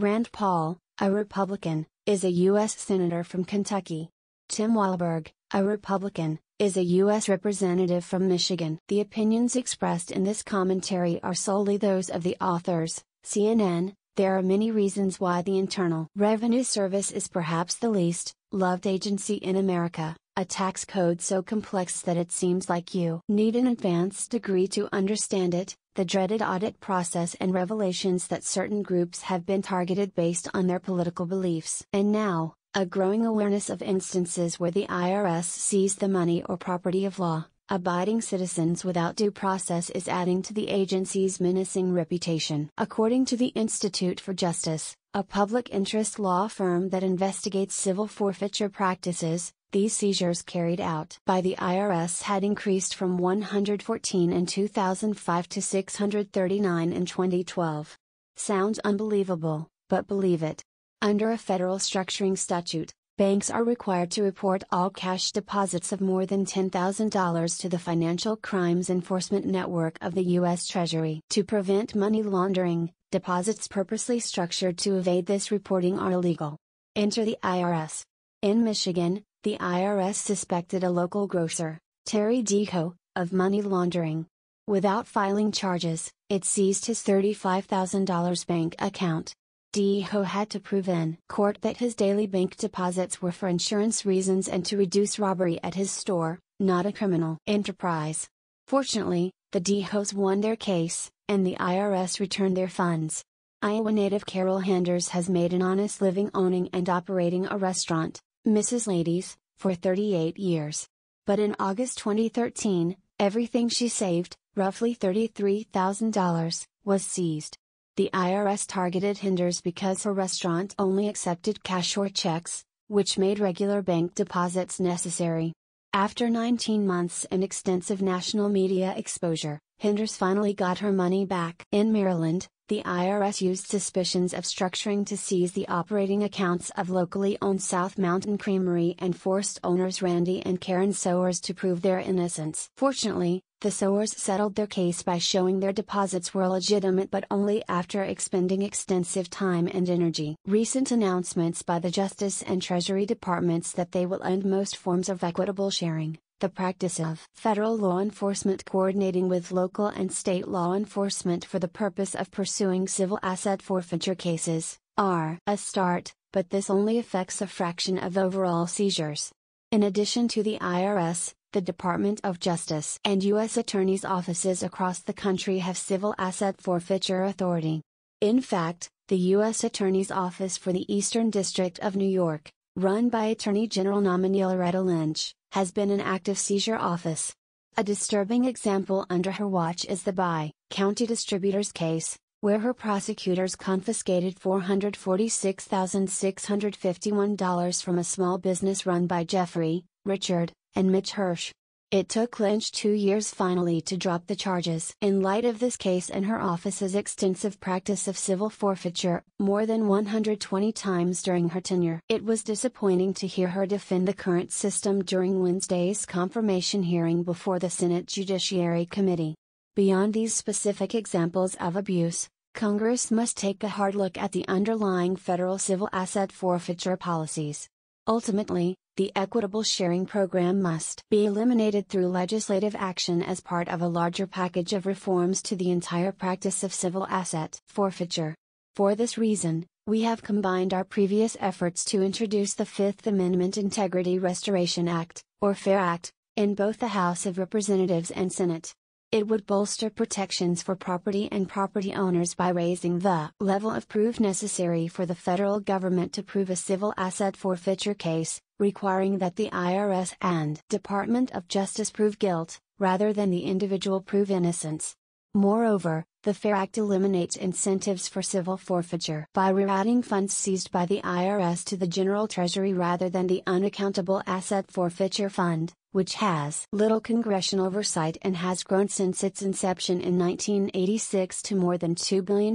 Rand Paul, a Republican, is a U.S. Senator from Kentucky. Tim Walberg, a Republican, is a U.S. Representative from Michigan. The opinions expressed in this commentary are solely those of the authors, CNN. There are many reasons why the Internal Revenue Service is perhaps the least loved agency in America, a tax code so complex that it seems like you need an advanced degree to understand it, the dreaded audit process and revelations that certain groups have been targeted based on their political beliefs. And now, a growing awareness of instances where the IRS sees the money or property of law abiding citizens without due process is adding to the agency's menacing reputation. According to the Institute for Justice, a public interest law firm that investigates civil forfeiture practices, these seizures carried out by the IRS had increased from 114 in 2005 to 639 in 2012. Sounds unbelievable, but believe it. Under a federal structuring statute, banks are required to report all cash deposits of more than $10,000 to the Financial Crimes Enforcement Network of the U.S. Treasury. To prevent money laundering, deposits purposely structured to evade this reporting are illegal. Enter the IRS. In Michigan, the IRS suspected a local grocer, Terry Deco, of money laundering. Without filing charges, it seized his $35,000 bank account. Deho had to prove in court that his daily bank deposits were for insurance reasons and to reduce robbery at his store, not a criminal enterprise. Fortunately, the Dehos won their case, and the IRS returned their funds. Iowa native Carol Handers has made an honest living owning and operating a restaurant, Mrs. Ladies, for 38 years. But in August 2013, everything she saved, roughly $33,000, was seized. The IRS targeted Hinders because her restaurant only accepted cash or checks, which made regular bank deposits necessary. After 19 months and extensive national media exposure, Hinders finally got her money back. In Maryland, the IRS used suspicions of structuring to seize the operating accounts of locally owned South Mountain Creamery and forced owners Randy and Karen Sowers to prove their innocence. Fortunately, the Sowers settled their case by showing their deposits were legitimate but only after expending extensive time and energy. Recent announcements by the Justice and Treasury Departments that they will end most forms of equitable sharing, the practice of federal law enforcement coordinating with local and state law enforcement for the purpose of pursuing civil asset forfeiture cases, are a start, but this only affects a fraction of overall seizures. In addition to the IRS, the Department of Justice and U.S. Attorney's offices across the country have civil asset forfeiture authority. In fact, the U.S. Attorney's Office for the Eastern District of New York, run by Attorney General nominee Loretta Lynch, has been an active seizure office. A disturbing example under her watch is the By County Distributors case, where her prosecutors confiscated $446,651 from a small business run by Jeffrey, Richard, and Mitch Hirsch, it took Lynch two years finally to drop the charges. In light of this case and her office's extensive practice of civil forfeiture, more than 120 times during her tenure, it was disappointing to hear her defend the current system during Wednesday's confirmation hearing before the Senate Judiciary Committee. Beyond these specific examples of abuse, Congress must take a hard look at the underlying federal civil asset forfeiture policies. Ultimately, the equitable sharing program must be eliminated through legislative action as part of a larger package of reforms to the entire practice of civil asset forfeiture. For this reason, we have combined our previous efforts to introduce the Fifth Amendment Integrity Restoration Act, or FAIR Act, in both the House of Representatives and Senate. It would bolster protections for property and property owners by raising the level of proof necessary for the federal government to prove a civil asset forfeiture case, requiring that the IRS and Department of Justice prove guilt, rather than the individual prove innocence. Moreover, the FAIR Act eliminates incentives for civil forfeiture by rerouting funds seized by the IRS to the General Treasury rather than the Unaccountable Asset Forfeiture Fund which has little congressional oversight and has grown since its inception in 1986 to more than $2 billion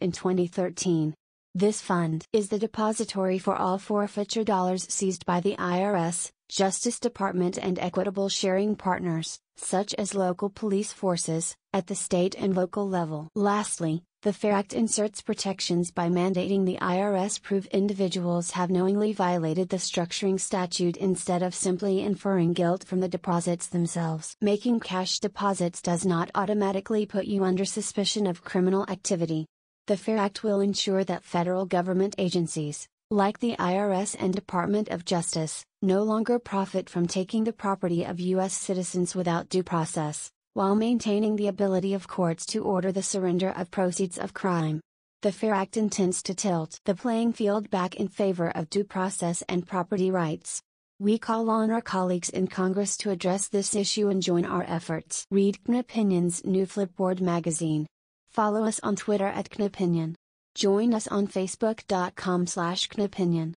in 2013. This fund is the depository for all forfeiture dollars seized by the IRS, Justice Department, and Equitable Sharing Partners such as local police forces, at the state and local level. Lastly, the FAIR Act inserts protections by mandating the IRS prove individuals have knowingly violated the structuring statute instead of simply inferring guilt from the deposits themselves. Making cash deposits does not automatically put you under suspicion of criminal activity. The FAIR Act will ensure that federal government agencies, like the IRS and Department of Justice, no longer profit from taking the property of U.S. citizens without due process, while maintaining the ability of courts to order the surrender of proceeds of crime. The FAIR Act intends to tilt the playing field back in favor of due process and property rights. We call on our colleagues in Congress to address this issue and join our efforts. Read CNOPinion's new Flipboard magazine. Follow us on Twitter at KNOPinion. Join us on facebook.com slash knopinion.